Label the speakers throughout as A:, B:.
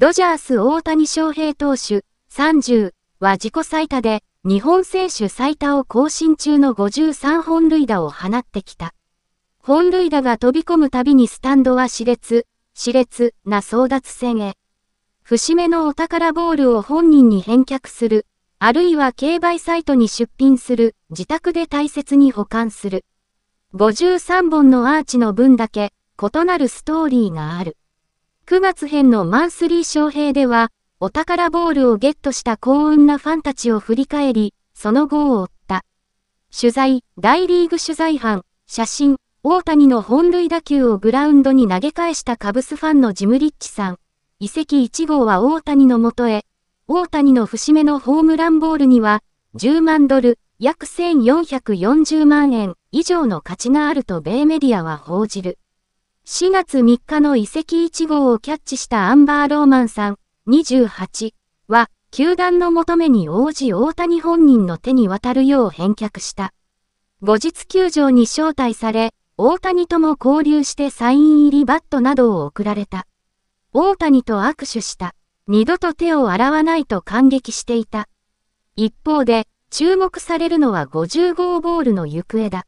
A: ドジャース大谷翔平投手30は自己最多で日本選手最多を更新中の53本塁打を放ってきた。本塁打が飛び込むたびにスタンドは熾烈、熾烈な争奪戦へ。節目のお宝ボールを本人に返却する、あるいは競売サイトに出品する、自宅で大切に保管する。53本のアーチの分だけ、異なるストーリーがある。9月編のマンスリー翔平では、お宝ボールをゲットした幸運なファンたちを振り返り、その後を追った。取材、大リーグ取材班、写真、大谷の本塁打球をグラウンドに投げ返したカブスファンのジムリッチさん。遺跡1号は大谷のもとへ。大谷の節目のホームランボールには、10万ドル、約1440万円以上の価値があると米メディアは報じる。4月3日の移籍1号をキャッチしたアンバーローマンさん、28は、球団の求めに応じ大谷本人の手に渡るよう返却した。後日球場に招待され、大谷とも交流してサイン入りバットなどを送られた。大谷と握手した。二度と手を洗わないと感激していた。一方で、注目されるのは50号ボールの行方だ。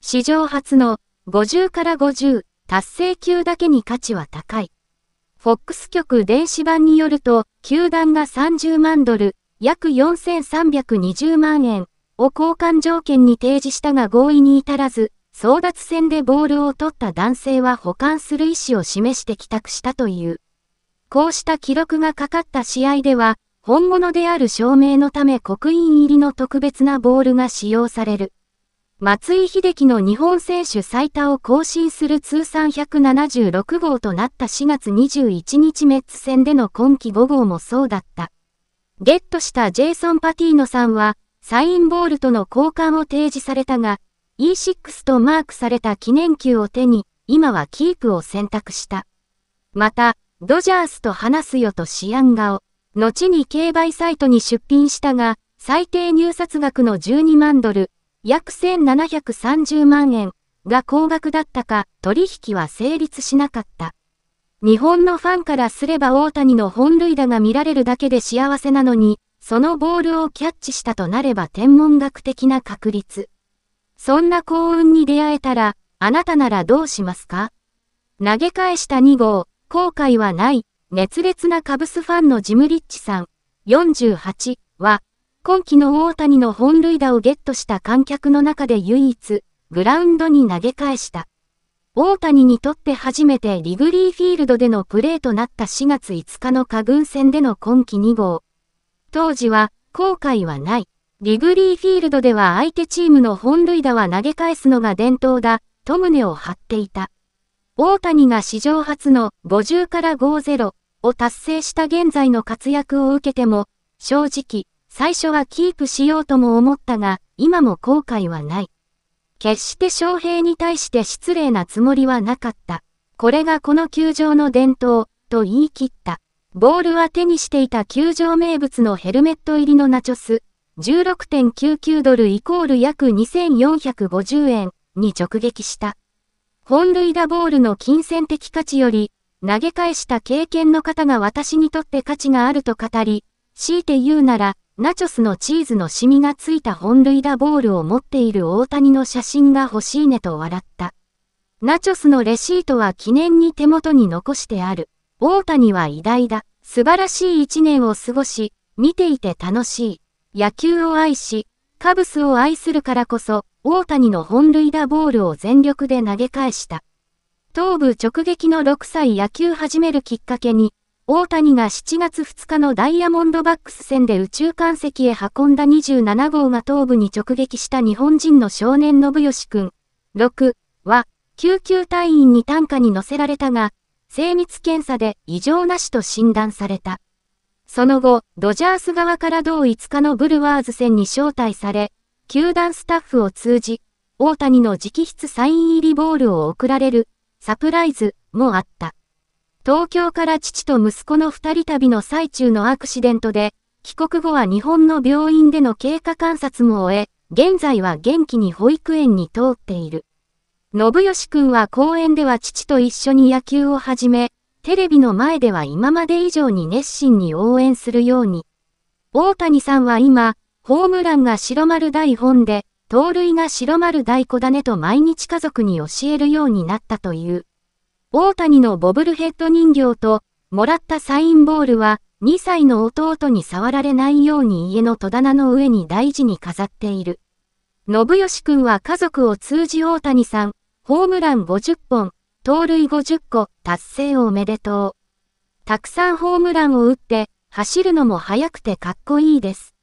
A: 史上初の50から50、達成級だけに価値は高い。FOX 局電子版によると、球団が30万ドル、約4320万円を交換条件に提示したが合意に至らず、争奪戦でボールを取った男性は保管する意思を示して帰宅したという。こうした記録がかかった試合では、本物である証明のため刻印入りの特別なボールが使用される。松井秀喜の日本選手最多を更新する通算176号となった4月21日メッツ戦での今季5号もそうだった。ゲットしたジェイソン・パティーノさんは、サインボールとの交換を提示されたが、E6 とマークされた記念球を手に、今はキープを選択した。また、ドジャースと話すよとシアン顔。後に競売サイトに出品したが、最低入札額の12万ドル、約1730万円が高額だったか取引は成立しなかった。日本のファンからすれば大谷の本塁打が見られるだけで幸せなのに、そのボールをキャッチしたとなれば天文学的な確率。そんな幸運に出会えたら、あなたならどうしますか投げ返した2号、後悔はない、熱烈なカブスファンのジムリッチさん、48は、今季の大谷の本塁打をゲットした観客の中で唯一、グラウンドに投げ返した。大谷にとって初めてリグリーフィールドでのプレーとなった4月5日の花軍戦での今季2号。当時は、後悔はない。リグリーフィールドでは相手チームの本塁打は投げ返すのが伝統だ、と胸を張っていた。大谷が史上初の50から50を達成した現在の活躍を受けても、正直、最初はキープしようとも思ったが、今も後悔はない。決して翔平に対して失礼なつもりはなかった。これがこの球場の伝統、と言い切った。ボールは手にしていた球場名物のヘルメット入りのナチョス、16.99ドルイコール約2450円に直撃した。本塁打ボールの金銭的価値より、投げ返した経験の方が私にとって価値があると語り、強いて言うなら、ナチョスのチーズのシミがついた本塁打ボールを持っている大谷の写真が欲しいねと笑った。ナチョスのレシートは記念に手元に残してある。大谷は偉大だ。素晴らしい一年を過ごし、見ていて楽しい。野球を愛し、カブスを愛するからこそ、大谷の本塁打ボールを全力で投げ返した。頭部直撃の6歳野球始めるきっかけに、大谷が7月2日のダイヤモンドバックス戦で宇宙艦石へ運んだ27号が頭部に直撃した日本人の少年信義くん6は救急隊員に担架に乗せられたが、精密検査で異常なしと診断された。その後、ドジャース側から同5日のブルワーズ戦に招待され、球団スタッフを通じ、大谷の直筆サイン入りボールを送られる、サプライズもあった。東京から父と息子の二人旅の最中のアクシデントで、帰国後は日本の病院での経過観察も終え、現在は元気に保育園に通っている。信義くんは公園では父と一緒に野球を始め、テレビの前では今まで以上に熱心に応援するように。大谷さんは今、ホームランが白丸大本で、盗塁が白丸大子だねと毎日家族に教えるようになったという。大谷のボブルヘッド人形と、もらったサインボールは、2歳の弟に触られないように家の戸棚の上に大事に飾っている。信義くんは家族を通じ大谷さん、ホームラン50本、盗塁50個、達成おめでとう。たくさんホームランを打って、走るのも速くてかっこいいです。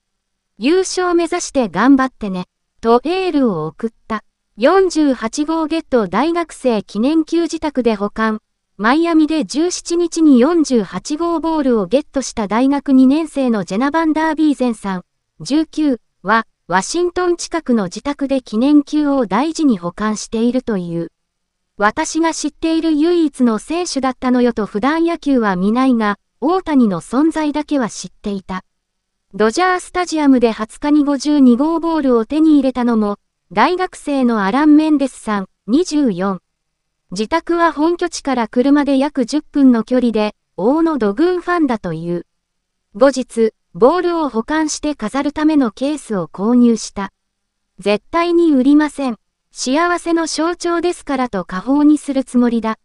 A: 優勝目指して頑張ってね、とエールを送った。48号ゲット大学生記念級自宅で保管。マイアミで17日に48号ボールをゲットした大学2年生のジェナ・バンダービーゼンさん、19は、ワシントン近くの自宅で記念球を大事に保管しているという。私が知っている唯一の選手だったのよと普段野球は見ないが、大谷の存在だけは知っていた。ドジャースタジアムで20日に52号ボールを手に入れたのも、大学生のアラン・メンデスさん、24。自宅は本拠地から車で約10分の距離で、大野土偶ファンだという。後日、ボールを保管して飾るためのケースを購入した。絶対に売りません。幸せの象徴ですからと過方にするつもりだ。